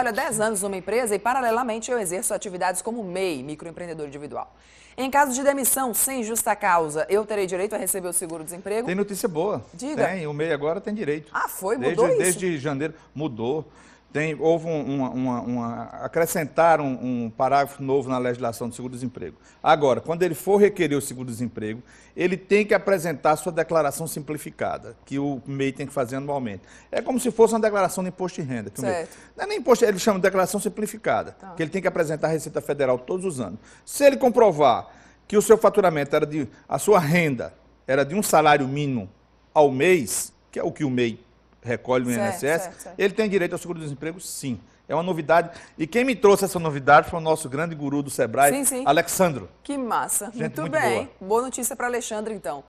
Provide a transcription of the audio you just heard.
Olha, 10 anos numa empresa e, paralelamente, eu exerço atividades como MEI, microempreendedor individual. Em caso de demissão sem justa causa, eu terei direito a receber o seguro-desemprego? Tem notícia boa. Diga. Tem, o MEI agora tem direito. Ah, foi? Mudou desde, isso? Desde janeiro, mudou. Tem, houve uma, uma, acrescentar um, um, parágrafo novo na legislação do seguro-desemprego. Agora, quando ele for requerer o seguro-desemprego, ele tem que apresentar sua declaração simplificada, que o MEI tem que fazer anualmente. É como se fosse uma declaração de imposto de renda. Certo. Não é nem imposto, ele chama de declaração simplificada, tá. que ele tem que apresentar à Receita Federal todos os anos. Se ele comprovar que o seu faturamento era de, a sua renda era de um salário mínimo ao mês, que é o que o MEI recolhe no certo, INSS, certo, certo. ele tem direito ao seguro-desemprego, sim. É uma novidade. E quem me trouxe essa novidade foi o nosso grande guru do Sebrae, sim, sim. Alexandro. Que massa. Gente muito, muito bem. Boa, boa notícia para Alexandre, então.